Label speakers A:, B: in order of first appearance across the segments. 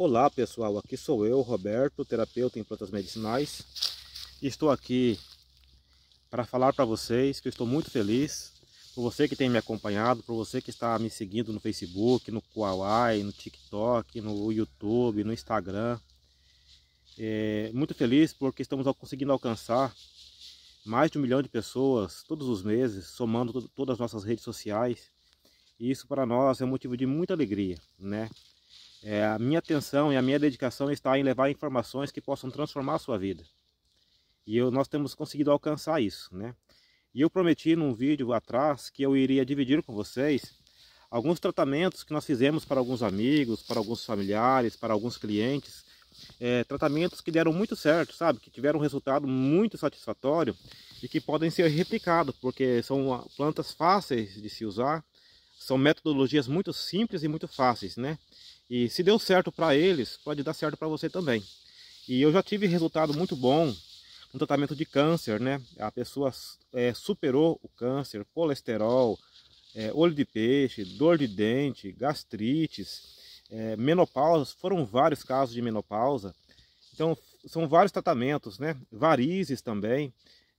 A: Olá pessoal, aqui sou eu, Roberto, terapeuta em plantas medicinais. Estou aqui para falar para vocês que eu estou muito feliz por você que tem me acompanhado, por você que está me seguindo no Facebook, no Kawaii, no TikTok, no YouTube, no Instagram. É, muito feliz porque estamos conseguindo alcançar mais de um milhão de pessoas todos os meses, somando todas as nossas redes sociais. E isso para nós é motivo de muita alegria, né? É, a minha atenção e a minha dedicação está em levar informações que possam transformar a sua vida. E eu, nós temos conseguido alcançar isso, né? E eu prometi num vídeo atrás que eu iria dividir com vocês alguns tratamentos que nós fizemos para alguns amigos, para alguns familiares, para alguns clientes, é, tratamentos que deram muito certo, sabe? Que tiveram um resultado muito satisfatório e que podem ser replicados, porque são ah, plantas fáceis de se usar, são metodologias muito simples e muito fáceis, né? E se deu certo para eles, pode dar certo para você também. E eu já tive resultado muito bom no tratamento de câncer, né? A pessoa é, superou o câncer, colesterol, é, olho de peixe, dor de dente, gastrites, é, menopausa, foram vários casos de menopausa. Então, são vários tratamentos, né? Varizes também.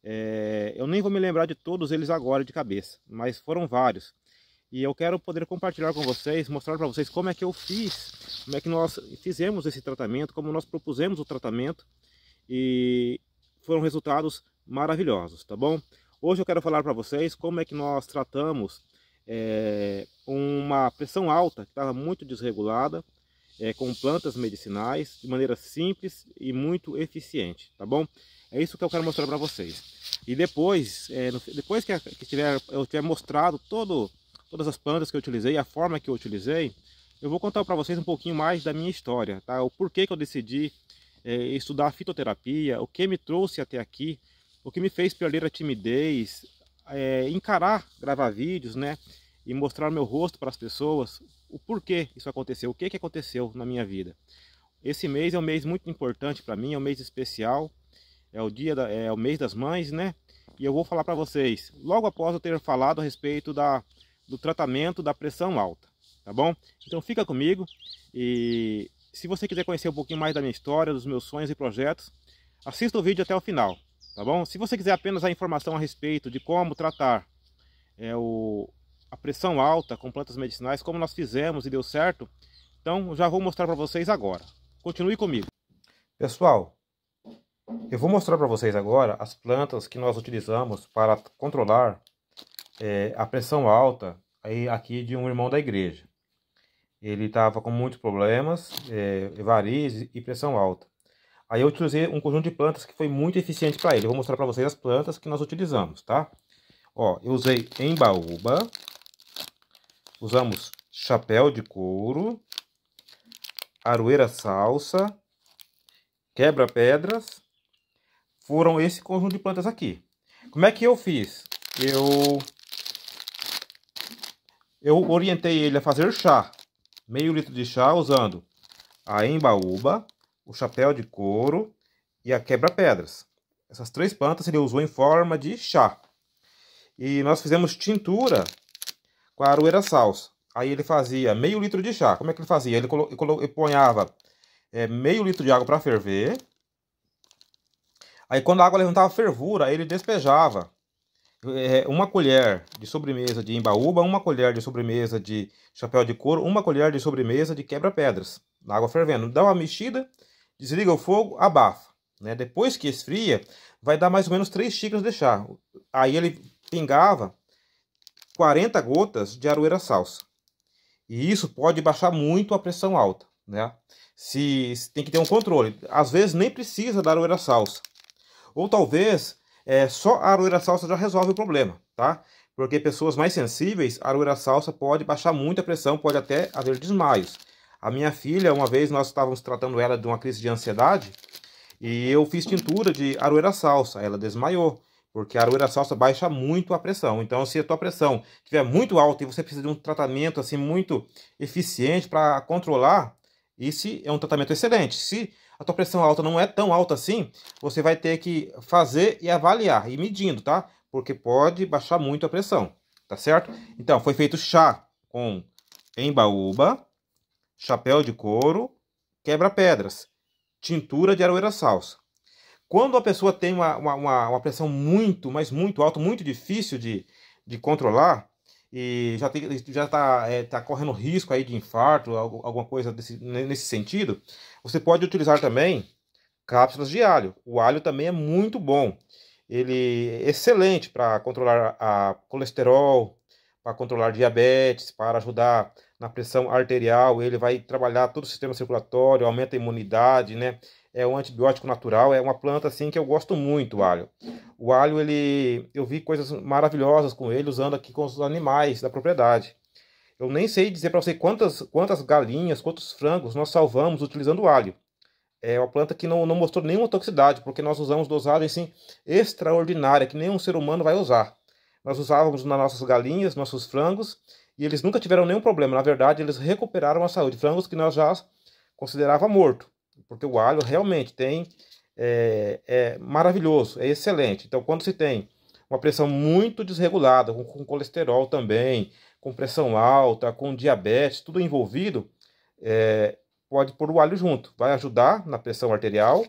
A: É, eu nem vou me lembrar de todos eles agora de cabeça, mas foram vários. E eu quero poder compartilhar com vocês, mostrar para vocês como é que eu fiz, como é que nós fizemos esse tratamento, como nós propusemos o tratamento e foram resultados maravilhosos, tá bom? Hoje eu quero falar para vocês como é que nós tratamos é, uma pressão alta que estava muito desregulada é, com plantas medicinais de maneira simples e muito eficiente, tá bom? É isso que eu quero mostrar para vocês. E depois, é, depois que, que tiver, eu tiver mostrado todo todas as plantas que eu utilizei, a forma que eu utilizei, eu vou contar para vocês um pouquinho mais da minha história, tá? O porquê que eu decidi é, estudar fitoterapia, o que me trouxe até aqui, o que me fez perder a timidez, é, encarar, gravar vídeos, né? E mostrar meu rosto para as pessoas, o porquê isso aconteceu, o que, que aconteceu na minha vida. Esse mês é um mês muito importante para mim, é um mês especial, é o dia da, é o mês das mães, né? E eu vou falar para vocês, logo após eu ter falado a respeito da do tratamento da pressão alta, tá bom? Então fica comigo e se você quiser conhecer um pouquinho mais da minha história, dos meus sonhos e projetos, assista o vídeo até o final, tá bom? Se você quiser apenas a informação a respeito de como tratar é, o, a pressão alta com plantas medicinais, como nós fizemos e deu certo, então já vou mostrar para vocês agora. Continue comigo. Pessoal, eu vou mostrar para vocês agora as plantas que nós utilizamos para controlar é, a pressão alta aí aqui de um irmão da igreja. Ele estava com muitos problemas, é, varizes e pressão alta. Aí eu utilizei um conjunto de plantas que foi muito eficiente para ele. Eu vou mostrar para vocês as plantas que nós utilizamos, tá? Ó, eu usei embaúba, usamos chapéu de couro, aroeira salsa, quebra-pedras. Foram esse conjunto de plantas aqui. Como é que eu fiz? Eu eu orientei ele a fazer chá. Meio litro de chá usando a embaúba, o chapéu de couro e a quebra-pedras. Essas três plantas ele usou em forma de chá. E nós fizemos tintura com a aroeira salsa. Aí ele fazia meio litro de chá. Como é que ele fazia? Ele, ele ponhava é, meio litro de água para ferver. Aí quando a água levantava fervura, ele despejava é, uma colher de sobremesa de embaúba, uma colher de sobremesa de chapéu de couro, uma colher de sobremesa de quebra-pedras na água fervendo. Dá uma mexida, desliga o fogo, abafa. Né? Depois que esfria, vai dar mais ou menos 3 xícaras de chá. Aí ele pingava 40 gotas de aroeira salsa. E isso pode baixar muito a pressão alta. Né? Se, se tem que ter um controle. Às vezes nem precisa da aroeira salsa. Ou talvez é, só a aroeira salsa já resolve o problema, tá? Porque pessoas mais sensíveis, a aroeira salsa pode baixar muito a pressão, pode até haver desmaios. A minha filha, uma vez nós estávamos tratando ela de uma crise de ansiedade e eu fiz tintura de aroeira salsa, ela desmaiou. Porque a aroeira salsa baixa muito a pressão. Então, se a tua pressão estiver muito alta e você precisa de um tratamento assim muito eficiente para controlar, esse é um tratamento excelente. Se a tua pressão alta não é tão alta assim, você vai ter que fazer e avaliar, e medindo, tá? Porque pode baixar muito a pressão, tá certo? Então, foi feito chá com embaúba, chapéu de couro, quebra-pedras, tintura de aroeira salsa. Quando a pessoa tem uma, uma, uma pressão muito, mas muito alta, muito difícil de, de controlar, e já tem, já está é, tá correndo risco aí de infarto, alguma coisa desse, nesse sentido, você pode utilizar também cápsulas de alho. O alho também é muito bom. Ele é excelente para controlar a colesterol, para controlar diabetes, para ajudar na pressão arterial. Ele vai trabalhar todo o sistema circulatório, aumenta a imunidade, né? é um antibiótico natural, é uma planta assim que eu gosto muito, o alho. O alho, ele, eu vi coisas maravilhosas com ele, usando aqui com os animais da propriedade. Eu nem sei dizer para você quantas, quantas galinhas, quantos frangos nós salvamos utilizando o alho. É uma planta que não, não mostrou nenhuma toxicidade, porque nós usamos dosagem assim, extraordinária, que nenhum ser humano vai usar. Nós usávamos nas nossas galinhas, nossos frangos, e eles nunca tiveram nenhum problema. Na verdade, eles recuperaram a saúde. Frangos que nós já considerava morto porque o alho realmente tem é, é maravilhoso, é excelente. Então, quando se tem uma pressão muito desregulada, com, com colesterol também, com pressão alta, com diabetes, tudo envolvido, é, pode pôr o alho junto. Vai ajudar na pressão arterial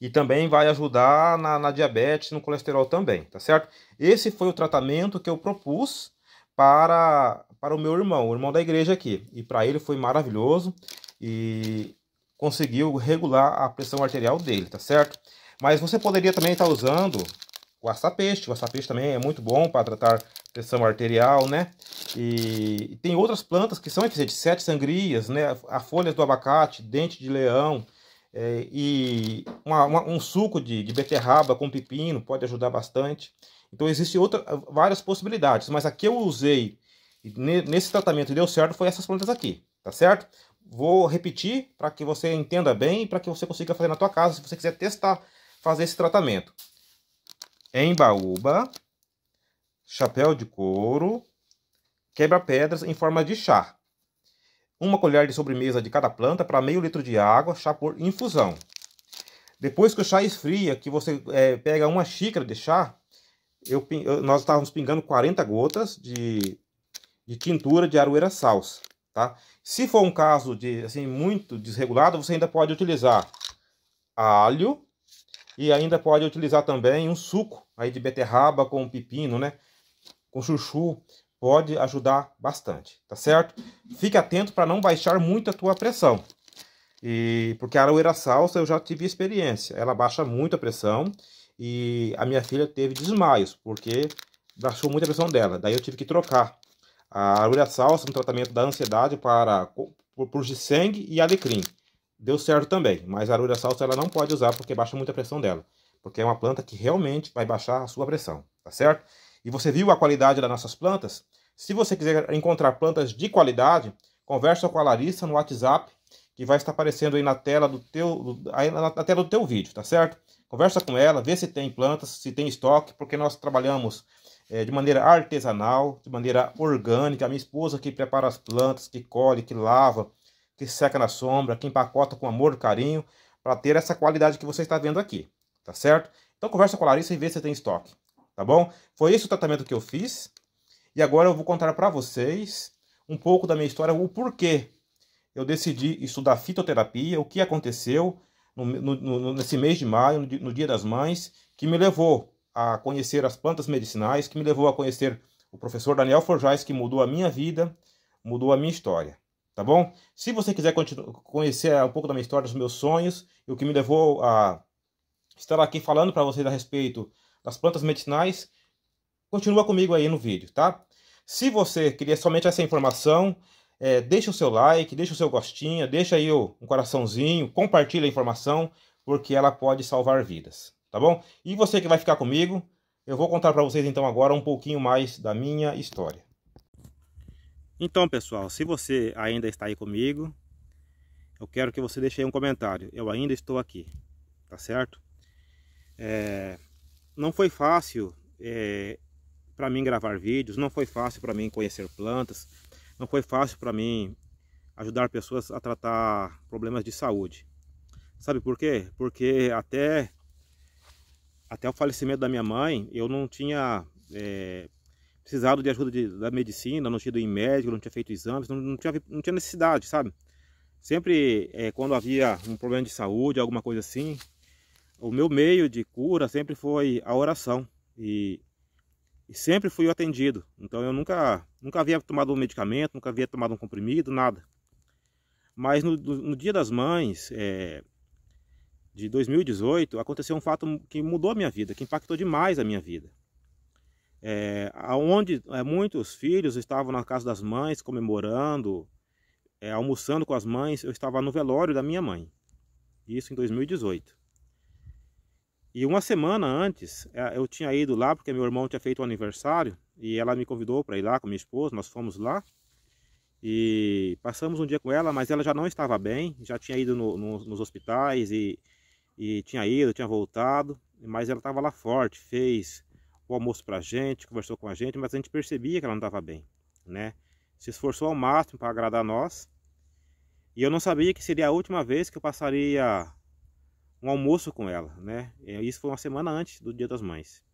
A: e também vai ajudar na, na, diabetes, no colesterol também, tá certo? Esse foi o tratamento que eu propus para, para o meu irmão, o irmão da igreja aqui. E para ele foi maravilhoso. E conseguiu regular a pressão arterial dele, tá certo? Mas você poderia também estar tá usando o açapeste. O açapeste também é muito bom para tratar pressão arterial, né? E, tem outras plantas que são eficientes, sete sangrias, né? A folha do abacate, dente de leão é, e uma, uma, um suco de, de beterraba com pepino pode ajudar bastante. Então existem outras várias possibilidades, mas aqui eu usei nesse tratamento deu certo foi essas plantas aqui, tá certo? Vou repetir para que você entenda bem e para que você consiga fazer na tua casa, se você quiser testar fazer esse tratamento. Embaúba, chapéu de couro, quebra-pedras em forma de chá. Uma colher de sobremesa de cada planta para meio litro de água, chá por infusão. Depois que o chá esfria, que você é, pega uma xícara de chá, eu, eu, nós estávamos pingando 40 gotas de, de tintura de aroeira salsa, tá? Se for um caso de assim muito desregulado, você ainda pode utilizar alho e ainda pode utilizar também um suco aí de beterraba com pepino, né? Com chuchu pode ajudar bastante, tá certo? Fique atento para não baixar muito a tua pressão. E porque a aroeira salsa eu já tive experiência, ela baixa muito a pressão e a minha filha teve desmaios porque baixou muito a pressão dela. Daí eu tive que trocar a agulha é salsa no tratamento da ansiedade para purpur de sangue e alecrim. Deu certo também, mas a agulha é salsa ela não pode usar porque baixa muito a pressão dela. Porque é uma planta que realmente vai baixar a sua pressão, tá certo? E você viu a qualidade das nossas plantas? Se você quiser encontrar plantas de qualidade, conversa com a Larissa no WhatsApp, que vai estar aparecendo aí na tela do teu, aí na tela do teu vídeo, tá certo? Conversa com ela, vê se tem plantas, se tem estoque, porque nós trabalhamos é, de maneira artesanal, de maneira orgânica. A minha esposa que prepara as plantas, que colhe, que lava, que seca na sombra, que empacota com amor, carinho, para ter essa qualidade que você está vendo aqui, tá certo? Então conversa com a Larissa e vê se tem estoque, tá bom? Foi esse o tratamento que eu fiz. E agora eu vou contar para vocês um pouco da minha história, o porquê eu decidi estudar fitoterapia, o que aconteceu no, no, no, nesse mês de maio, no dia das mães, que me levou a conhecer as plantas medicinais, que me levou a conhecer o professor Daniel Forjais, que mudou a minha vida, mudou a minha história, tá bom? Se você quiser conhecer é, um pouco da minha história, dos meus sonhos, e o que me levou a estar aqui falando para vocês a respeito das plantas medicinais, continua comigo aí no vídeo, tá? Se você queria somente essa informação, é, deixa o seu like, deixa o seu gostinho, deixa aí um coraçãozinho, compartilha a informação, porque ela pode salvar vidas tá bom? E você que vai ficar comigo, eu vou contar para vocês então agora um pouquinho mais da minha história. Então pessoal, se você ainda está aí comigo, eu quero que você deixe aí um comentário. Eu ainda estou aqui, tá certo? É... Não foi fácil é... para mim gravar vídeos, não foi fácil para mim conhecer plantas, não foi fácil para mim ajudar pessoas a tratar problemas de saúde. Sabe por quê? Porque até até o falecimento da minha mãe, eu não tinha é, precisado de ajuda de, da medicina, não tinha ido em médico, não tinha feito exames, não, não, tinha, não tinha necessidade, sabe? Sempre é, quando havia um problema de saúde, alguma coisa assim, o meu meio de cura sempre foi a oração e, e, sempre fui atendido. Então eu nunca, nunca havia tomado um medicamento, nunca havia tomado um comprimido, nada. Mas no, no, Dia das Mães, é, de 2018, aconteceu um fato que mudou a minha vida, que impactou demais a minha vida. É, onde é, muitos filhos estavam na casa das mães comemorando, é, almoçando com as mães, eu estava no velório da minha mãe. Isso em 2018. E uma semana antes, é, eu tinha ido lá porque meu irmão tinha feito o um aniversário e ela me convidou para ir lá com minha esposa, nós fomos lá. E passamos um dia com ela, mas ela já não estava bem, já tinha ido no, no, nos hospitais e e tinha ido, tinha voltado, mas ela estava lá forte, fez o almoço para a gente, conversou com a gente, mas a gente percebia que ela não estava bem, né? Se esforçou ao máximo para agradar nós, e eu não sabia que seria a última vez que eu passaria um almoço com ela, né? É, isso foi uma semana antes do Dia das Mães.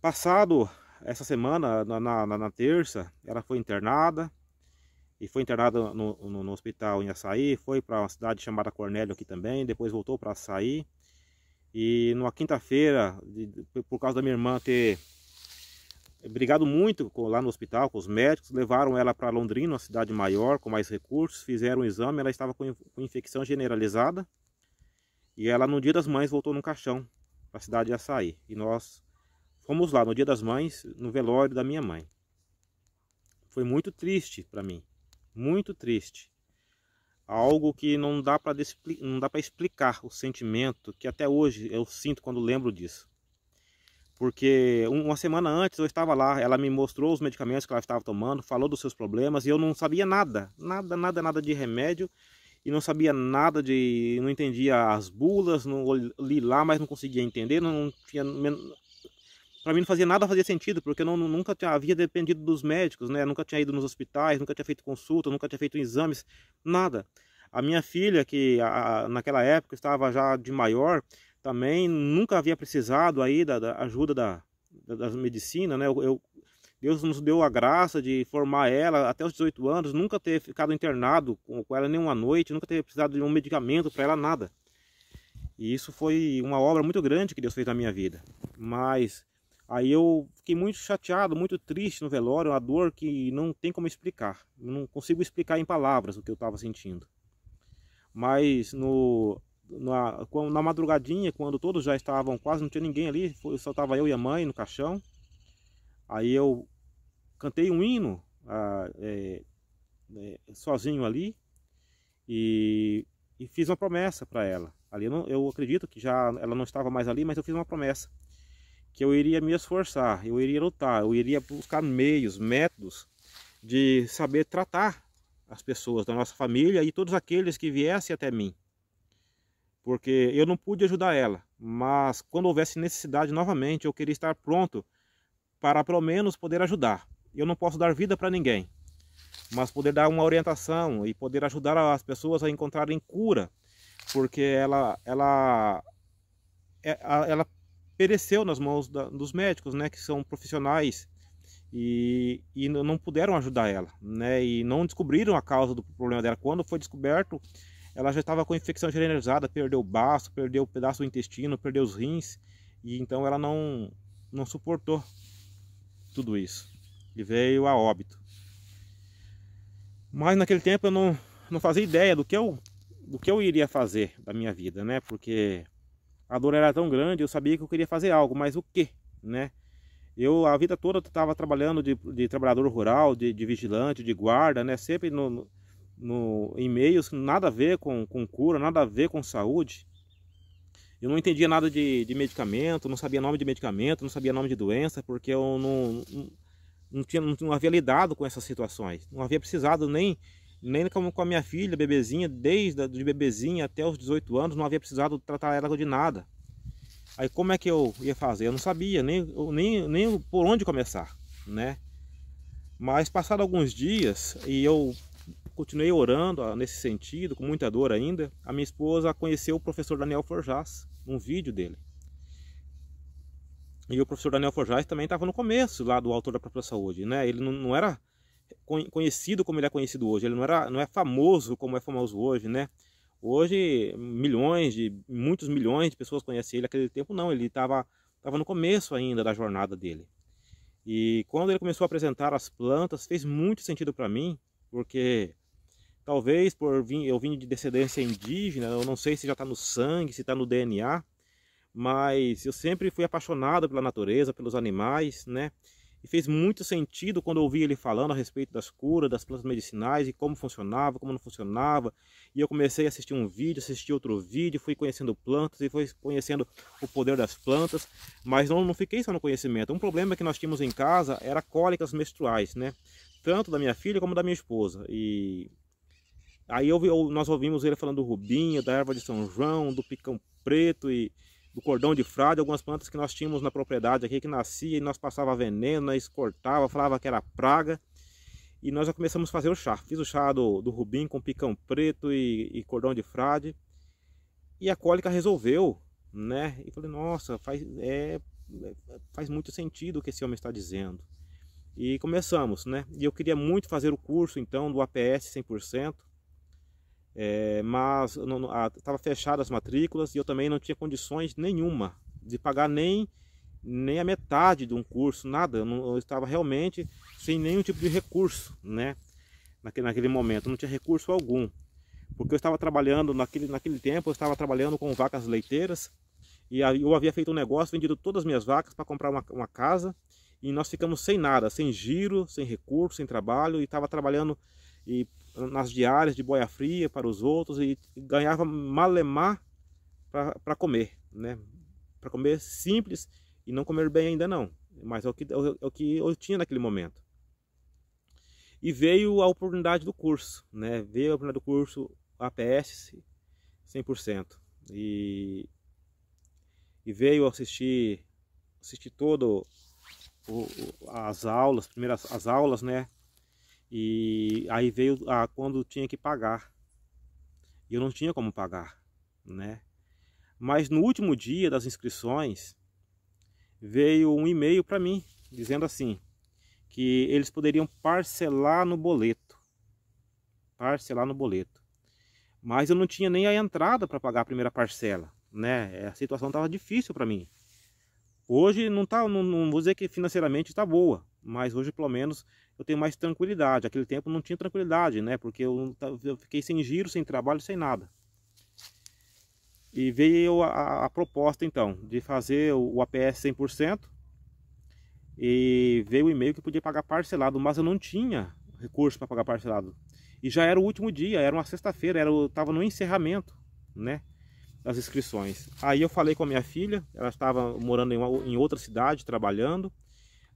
A: Passado essa semana, na, na, na terça, ela foi internada, e foi internado no, no, no hospital em Açaí, foi para uma cidade chamada Cornélio aqui também, depois voltou para Açaí. E numa quinta-feira, por causa da minha irmã ter brigado muito com, lá no hospital com os médicos, levaram ela para Londrina, uma cidade maior, com mais recursos, fizeram um exame, ela estava com, com infecção generalizada. E ela no dia das mães voltou no caixão para a cidade de Açaí. E nós fomos lá no dia das mães, no velório da minha mãe. Foi muito triste para mim muito triste. Algo que não dá para explicar o sentimento que até hoje eu sinto quando lembro disso. Porque uma semana antes eu estava lá, ela me mostrou os medicamentos que ela estava tomando, falou dos seus problemas e eu não sabia nada, nada, nada, nada de remédio e não sabia nada de, não entendia as bulas, não li lá, mas não conseguia entender, não, não tinha para mim não fazia nada fazia sentido, porque eu não, nunca tinha, havia dependido dos médicos, né? Nunca tinha ido nos hospitais, nunca tinha feito consulta, nunca tinha feito exames, nada. A minha filha, que a, naquela época estava já de maior, também nunca havia precisado aí da, da ajuda da, da, da, medicina, né? Eu, eu, Deus nos deu a graça de formar ela até os 18 anos, nunca ter ficado internado com, com ela nenhuma noite, nunca ter precisado de um medicamento para ela, nada. E isso foi uma obra muito grande que Deus fez na minha vida. Mas Aí eu fiquei muito chateado, muito triste no velório, uma dor que não tem como explicar. não consigo explicar em palavras o que eu estava sentindo. Mas no, na, na, madrugadinha, quando todos já estavam, quase não tinha ninguém ali, só estava eu e a mãe no caixão. Aí eu cantei um hino ah, é, é, sozinho ali e, e, fiz uma promessa para ela. Ali eu, não, eu acredito que já ela não estava mais ali, mas eu fiz uma promessa que eu iria me esforçar, eu iria lutar, eu iria buscar meios, métodos de saber tratar as pessoas da nossa família e todos aqueles que viessem até mim. Porque eu não pude ajudar ela, mas quando houvesse necessidade novamente, eu queria estar pronto para pelo menos poder ajudar. Eu não posso dar vida para ninguém, mas poder dar uma orientação e poder ajudar as pessoas a encontrarem cura, porque ela ela é, ela pereceu nas mãos da, dos médicos, né, que são profissionais e, e não puderam ajudar ela, né, e não descobriram a causa do problema dela. Quando foi descoberto, ela já estava com infecção generalizada, perdeu o baço, perdeu o um pedaço do intestino, perdeu os rins, e então ela não, não suportou tudo isso e veio a óbito. Mas naquele tempo eu não, não fazia ideia do que eu do que eu iria fazer da minha vida, né? Porque a dor era tão grande, eu sabia que eu queria fazer algo, mas o que, né? Eu a vida toda estava trabalhando de, de, trabalhador rural, de, de, vigilante, de guarda, né? Sempre no, no, em meios nada a ver com, com cura, nada a ver com saúde. Eu não entendia nada de, de medicamento, não sabia nome de medicamento, não sabia nome de doença, porque eu não, não, não, tinha, não, não havia lidado com essas situações, não havia precisado nem nem como com a minha filha, bebezinha, desde de bebezinha até os 18 anos, não havia precisado tratar ela de nada. Aí como é que eu ia fazer? Eu não sabia, nem, nem, nem por onde começar, né? Mas passaram alguns dias e eu continuei orando ah, nesse sentido, com muita dor ainda. A minha esposa conheceu o professor Daniel Forjas, num vídeo dele. E o professor Daniel Forjas também estava no começo lá do Autor da Própria Saúde, né? Ele não, não era conhecido como ele é conhecido hoje, ele não, era, não é famoso como é famoso hoje, né? Hoje, milhões de, muitos milhões de pessoas conhecem ele. Naquele tempo, não, ele estava estava no começo ainda da jornada dele. E quando ele começou a apresentar as plantas, fez muito sentido para mim, porque talvez por vim, eu vim de descendência indígena, eu não sei se já está no sangue, se está no DNA, mas eu sempre fui apaixonado pela natureza, pelos animais, né? E fez muito sentido quando eu ouvi ele falando a respeito das curas, das plantas medicinais e como funcionava, como não funcionava. E eu comecei a assistir um vídeo, assisti outro vídeo, fui conhecendo plantas e fui conhecendo o poder das plantas. Mas não, não fiquei só no conhecimento. Um problema que nós tínhamos em casa era cólicas menstruais, né? Tanto da minha filha como da minha esposa. E aí eu, nós ouvimos ele falando do Rubinho, da erva de São João, do picão preto e do cordão de frade, algumas plantas que nós tínhamos na propriedade aqui que nascia e nós passava veneno, nós cortava, falava que era praga. E nós já começamos a fazer o chá. Fiz o chá do, do rubim com picão preto e, e cordão de frade. E a cólica resolveu, né? E falei, nossa, faz, é, faz muito sentido o que esse homem está dizendo. E começamos, né? E eu queria muito fazer o curso, então, do APS 100%. É, mas estava fechada as matrículas e eu também não tinha condições nenhuma de pagar nem, nem a metade de um curso, nada. Eu, não, eu estava realmente sem nenhum tipo de recurso, né? Naquele, naquele momento, não tinha recurso algum. Porque eu estava trabalhando, naquele, naquele tempo, eu estava trabalhando com vacas leiteiras e eu havia feito um negócio, vendido todas as minhas vacas para comprar uma, uma casa e nós ficamos sem nada, sem giro, sem recurso, sem trabalho e estava trabalhando e nas diárias de boia fria para os outros e ganhava malemar para comer, né? Para comer simples e não comer bem ainda não, mas é o que, é, é o que eu tinha naquele momento. E veio a oportunidade do curso, né? Veio a oportunidade do curso APS 100%. E, e veio assistir, assistir todo o, as aulas, primeiras as aulas, né? E aí veio a quando tinha que pagar. E eu não tinha como pagar, né? Mas no último dia das inscrições veio um e-mail para mim dizendo assim que eles poderiam parcelar no boleto. Parcelar no boleto. Mas eu não tinha nem a entrada para pagar a primeira parcela, né? A situação estava difícil para mim. Hoje não tá, não, não vou dizer que financeiramente está boa, mas hoje pelo menos eu tenho mais tranquilidade. Aquele tempo não tinha tranquilidade, né? Porque eu, eu fiquei sem giro, sem trabalho, sem nada. E veio a, a proposta, então, de fazer o APS 100%. E veio o e-mail que podia pagar parcelado, mas eu não tinha recurso para pagar parcelado. E já era o último dia, era uma sexta-feira, eu estava no encerramento, né? das inscrições. Aí eu falei com a minha filha, ela estava morando em, uma, em outra cidade, trabalhando.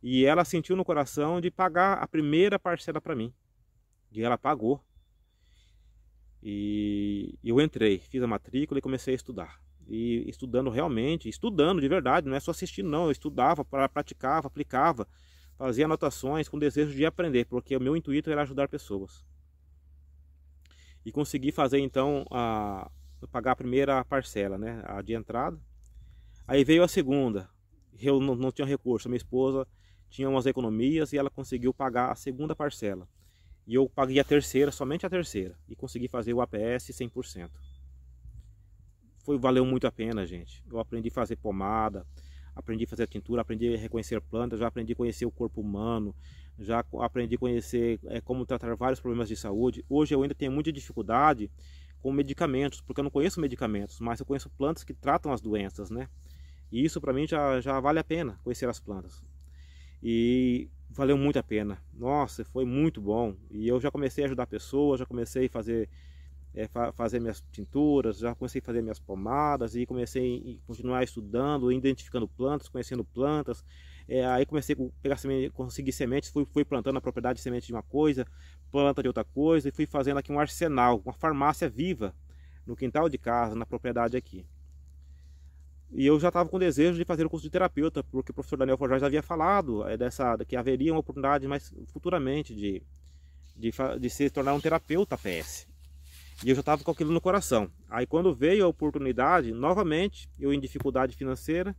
A: E ela sentiu no coração de pagar a primeira parcela para mim. E ela pagou. E eu entrei, fiz a matrícula e comecei a estudar. E estudando realmente, estudando de verdade, não é só assistir não, eu estudava, praticava, aplicava, fazia anotações com desejo de aprender, porque o meu intuito era ajudar pessoas. E consegui fazer então a pagar a primeira parcela, né, a de entrada. Aí veio a segunda. Eu não, não tinha recurso, minha esposa tinha umas economias e ela conseguiu pagar a segunda parcela. E eu paguei a terceira, somente a terceira, e consegui fazer o APS 100%. Foi, valeu muito a pena, gente. Eu aprendi a fazer pomada, aprendi a fazer a tintura, aprendi a reconhecer plantas, já aprendi a conhecer o corpo humano, já aprendi a conhecer é, como tratar vários problemas de saúde. Hoje eu ainda tenho muita dificuldade com medicamentos, porque eu não conheço medicamentos, mas eu conheço plantas que tratam as doenças, né? E isso para mim já, já vale a pena conhecer as plantas e valeu muito a pena. Nossa, foi muito bom. E eu já comecei a ajudar pessoas, já comecei a fazer é, fa fazer minhas tinturas, já comecei a fazer minhas pomadas e comecei a continuar estudando, identificando plantas, conhecendo plantas. É, aí comecei a pegar semente, conseguir sementes, fui, fui plantando a propriedade de semente de uma coisa, planta de outra coisa e fui fazendo aqui um arsenal, uma farmácia viva no quintal de casa, na propriedade aqui. E eu já estava com desejo de fazer o curso de terapeuta, porque o professor Daniel já havia falado é, dessa, que haveria uma oportunidade mais futuramente de, de, de se tornar um terapeuta PS. E eu já estava com aquilo no coração. Aí quando veio a oportunidade, novamente, eu em dificuldade financeira,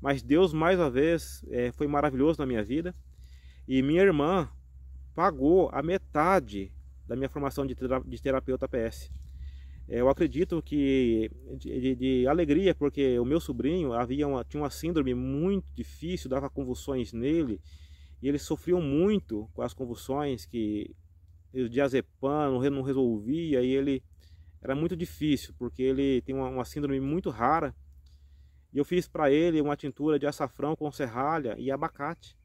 A: mas Deus mais uma vez é, foi maravilhoso na minha vida. E minha irmã pagou a metade da minha formação de, terapeuta PS eu acredito que de, de, alegria, porque o meu sobrinho havia uma, tinha uma síndrome muito difícil, dava convulsões nele, e ele sofria muito com as convulsões, que o diazepam não resolvia, e ele era muito difícil, porque ele tem uma, uma síndrome muito rara, e eu fiz para ele uma tintura de açafrão com serralha e abacate,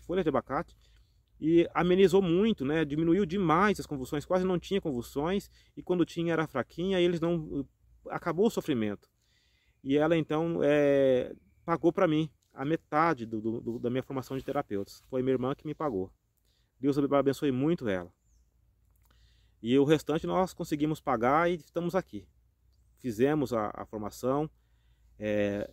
A: folha de abacate, e amenizou muito, né? Diminuiu demais as convulsões, quase não tinha convulsões e quando tinha era fraquinha, e eles não uh, acabou o sofrimento. E ela então é, pagou para mim a metade do, do, da minha formação de terapeutas. Foi minha irmã que me pagou. Deus abençoe muito ela. E o restante nós conseguimos pagar e estamos aqui. Fizemos a, a formação, é,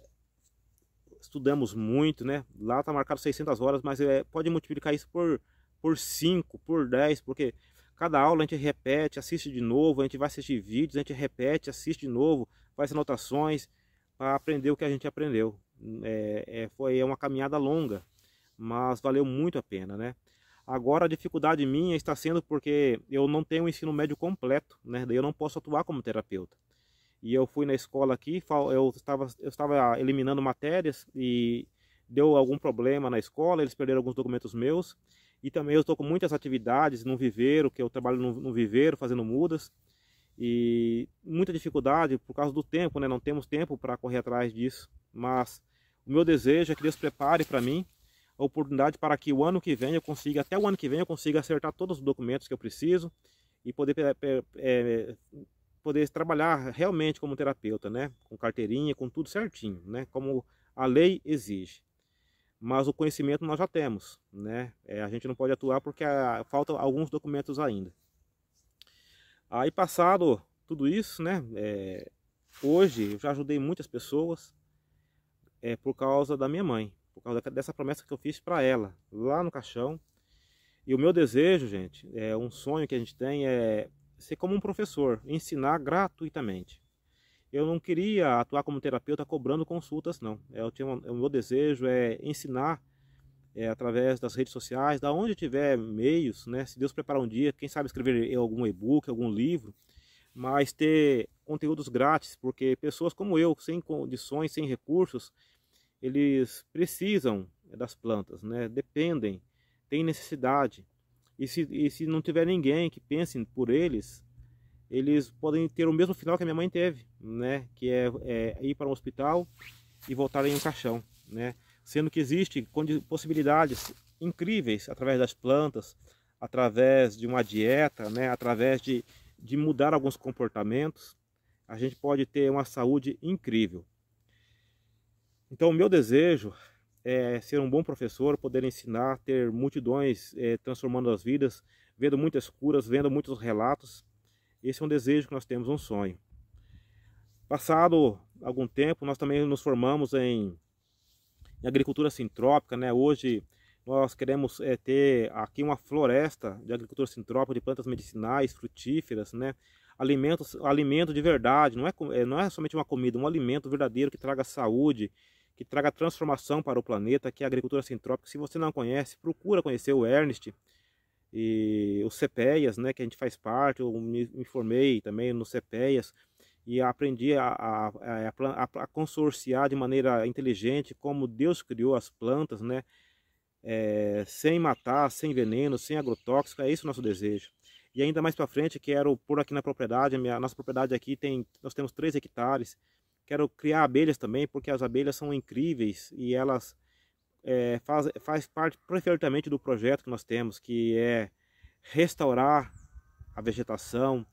A: estudamos muito, né? Lá está marcado 600 horas, mas é, pode multiplicar isso por por 5, por 10, porque cada aula a gente repete, assiste de novo, a gente vai assistir vídeos, a gente repete, assiste de novo, faz anotações para aprender o que a gente aprendeu. É, é, foi é uma caminhada longa, mas valeu muito a pena, né? Agora a dificuldade minha está sendo porque eu não tenho o ensino médio completo, né? Daí eu não posso atuar como terapeuta. E eu fui na escola aqui, eu estava, eu estava eliminando matérias e deu algum problema na escola, eles perderam alguns documentos meus e também eu estou com muitas atividades no viveiro, que eu trabalho no, viveiro fazendo mudas. E muita dificuldade por causa do tempo, né? Não temos tempo para correr atrás disso. Mas o meu desejo é que Deus prepare para mim a oportunidade para que o ano que vem eu consiga, até o ano que vem eu consiga acertar todos os documentos que eu preciso e poder, é, é, é poder trabalhar realmente como terapeuta, né? Com carteirinha, com tudo certinho, né? Como a lei exige mas o conhecimento nós já temos, né? É, a gente não pode atuar porque a, ah, falta alguns documentos ainda. Aí passado tudo isso, né? É, hoje eu já ajudei muitas pessoas é, por causa da minha mãe, por causa dessa promessa que eu fiz para ela lá no caixão. E o meu desejo, gente, é um sonho que a gente tem é ser como um professor, ensinar gratuitamente eu não queria atuar como terapeuta cobrando consultas, não. É, eu tinha o meu desejo é ensinar é, através das redes sociais, da onde tiver meios, né? Se Deus preparar um dia, quem sabe escrever algum e-book, algum livro, mas ter conteúdos grátis, porque pessoas como eu, sem condições, sem recursos, eles precisam das plantas, né? Dependem, têm necessidade. E se, e se não tiver ninguém que pense por eles, eles podem ter o mesmo final que a minha mãe teve, né? Que é, é ir para um hospital e voltar em um caixão, né? Sendo que existem possibilidades incríveis através das plantas, através de uma dieta, né? Através de, de mudar alguns comportamentos, a gente pode ter uma saúde incrível. Então, o meu desejo é ser um bom professor, poder ensinar, ter multidões é, transformando as vidas, vendo muitas curas, vendo muitos relatos esse é um desejo que nós temos, um sonho. Passado algum tempo, nós também nos formamos em, em agricultura sintrópica, né? Hoje nós queremos é, ter aqui uma floresta de agricultura sintrópica, de plantas medicinais, frutíferas, né? Alimentos, alimento de verdade, não é, é não é somente uma comida, um alimento verdadeiro que traga saúde, que traga transformação para o planeta, que é a agricultura sintrópica. Se você não conhece, procura conhecer o Ernest, e os CPEAS, né, que a gente faz parte, eu me, informei formei também no CPEAS e aprendi a, a, a, a, consorciar de maneira inteligente como Deus criou as plantas, né, é, sem matar, sem veneno, sem agrotóxico, é isso o nosso desejo. E ainda mais para frente, quero pôr aqui na propriedade, a minha, nossa propriedade aqui tem, nós temos 3 hectares, quero criar abelhas também, porque as abelhas são incríveis e elas é, faz, faz parte preferentemente do projeto que nós temos, que é restaurar a vegetação,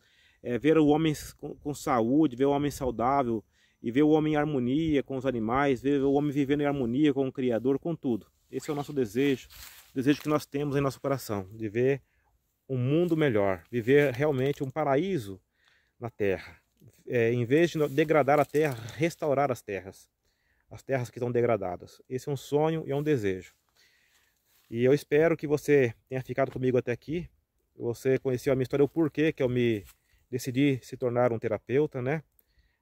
A: é, ver o homem com, com, saúde, ver o homem saudável e ver o homem em harmonia com os animais, ver o homem vivendo em harmonia com o Criador, com tudo. Esse é o nosso desejo, o desejo que nós temos em nosso coração, de ver um mundo melhor, viver realmente um paraíso na terra. É, em vez de degradar a terra, restaurar as terras as terras que estão degradadas. Esse é um sonho e é um desejo. E eu espero que você tenha ficado comigo até aqui. Você conheceu a minha história, o porquê que eu me decidi se tornar um terapeuta, né?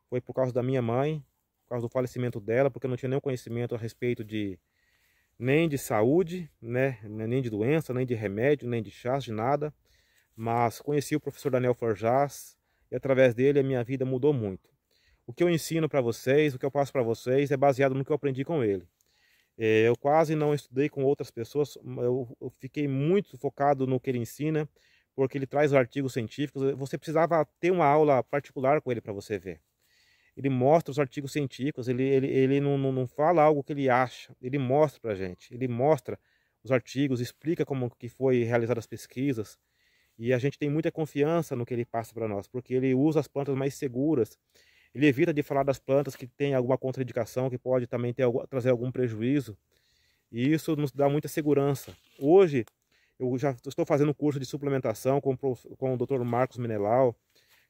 A: Foi por causa da minha mãe, por causa do falecimento dela, porque eu não tinha nenhum conhecimento a respeito de nem de saúde, né? Nem de doença, nem de remédio, nem de chás, de nada. Mas conheci o professor Daniel Forjaz e através dele a minha vida mudou muito o que eu ensino para vocês, o que eu passo para vocês é baseado no que eu aprendi com ele. É, eu quase não estudei com outras pessoas, eu fiquei muito focado no que ele ensina, porque ele traz artigos científicos. Eh, você precisava ter uma aula particular com ele para você ver. Ele mostra os artigos científicos, ele, ele, ele não, não, não fala algo que ele acha, ele mostra para gente, ele mostra os artigos, explica como que foi realizadas as pesquisas. E a gente tem muita confiança no que ele passa para nós, porque ele usa as plantas mais seguras ele evita de falar das plantas que têm alguma contraindicação, que pode também ter, trazer algum prejuízo. E isso nos dá muita segurança. Hoje, eu já estou fazendo curso de suplementação com, com o Dr. Marcos Menelau.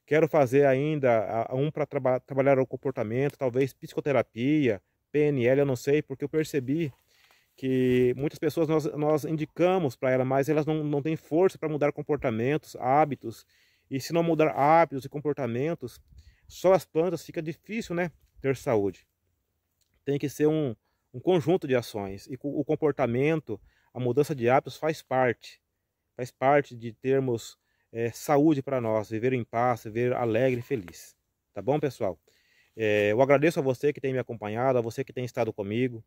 A: Quero fazer ainda um para traba, trabalhar o comportamento, talvez psicoterapia, PNL, eu não sei, porque eu percebi que muitas pessoas nós, nós indicamos para elas, mas elas não, não têm força para mudar comportamentos, hábitos. E se não mudar hábitos e comportamentos, só as plantas fica difícil, né? Ter saúde. Tem que ser um, um conjunto de ações. E o comportamento, a mudança de hábitos faz parte. Faz parte de termos é, saúde para nós, viver em paz, viver alegre e feliz. Tá bom, pessoal? É, eu agradeço a você que tem me acompanhado, a você que tem estado comigo.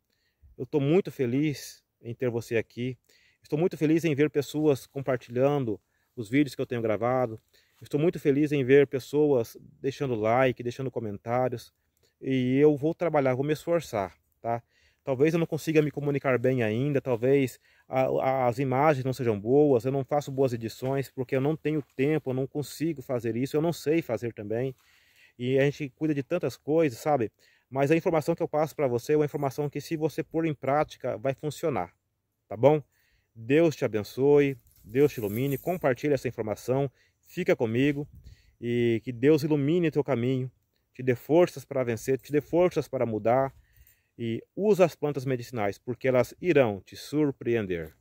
A: Eu estou muito feliz em ter você aqui. Estou muito feliz em ver pessoas compartilhando os vídeos que eu tenho gravado, Estou muito feliz em ver pessoas deixando like, deixando comentários. E eu vou trabalhar, vou me esforçar, tá? Talvez eu não consiga me comunicar bem ainda, talvez a, a, as imagens não sejam boas, eu não faço boas edições, porque eu não tenho tempo, eu não consigo fazer isso, eu não sei fazer também. E a gente cuida de tantas coisas, sabe? Mas a informação que eu passo para você é uma informação que se você pôr em prática, vai funcionar, tá bom? Deus te abençoe, Deus te ilumine, compartilhe essa informação, Fica comigo e que Deus ilumine teu caminho, te dê forças para vencer, te dê forças para mudar e usa as plantas medicinais, porque elas irão te surpreender.